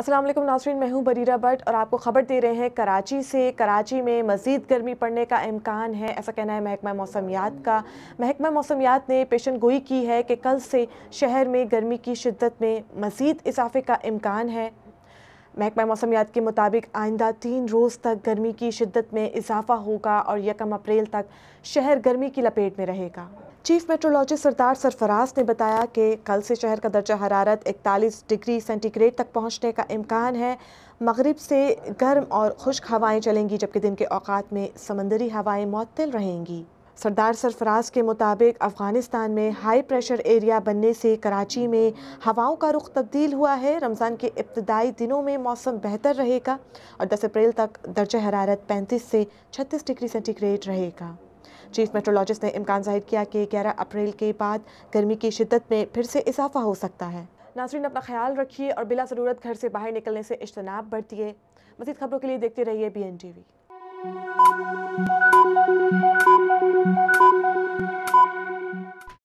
अस्सलाम वालेकुम नासरीन मैं हूँ बरीरा भट्ट और आपको ख़बर दे रहे हैं कराची से कराची में मज़ीद गर्मी पड़ने का इम्कान है ऐसा कहना है महकमा मौसमियात का महकमा मौसमियात ने पेशन गोई की है कि कल से शहर में गर्मी की शिद्दत में मज़ीद इजाफे का इम्कान है महकमा मौसमियात के मुताबिक आइंदा तीन रोज़ तक गर्मी की शिद्दत में इजाफा होगा और यकम अप्रैल तक शहर गर्मी की लपेट में रहेगा चीफ मेट्रोलॉजिस्ट सरदार सरफराज ने बताया कि कल से शहर का दर्जा हरारत इकतालीस डिग्री सेंटीग्रेड तक पहुँचने का इम्कान है मगरब से गर्म और खुश्क हवाएँ चलेंगी जबकि दिन के औकात में समंदरी हवाएँ मअतल रहेंगी सरदार सरफराज के मुताबिक अफ़गानिस्तान में हाई प्रेशर एरिया बनने से कराची में हवाओं का रुख तब्दील हुआ है रमज़ान के इब्तदाई दिनों में मौसम बेहतर रहेगा और 10 अप्रैल तक दर्ज हरारत 35 से 36 डिग्री सेंटीग्रेड रहेगा चीफ मेट्रोलॉजिस्ट ने इम्कान जाहिर किया कि 11 अप्रैल के बाद गर्मी की शिद्दत में फिर से इजाफा हो सकता है नाजरीन अपना ख्याल रखिए और बिला ज़रूरत घर से बाहर निकलने से इज्तनाब है मजीद खबरों के लिए देखते रहिए बी एन टी वी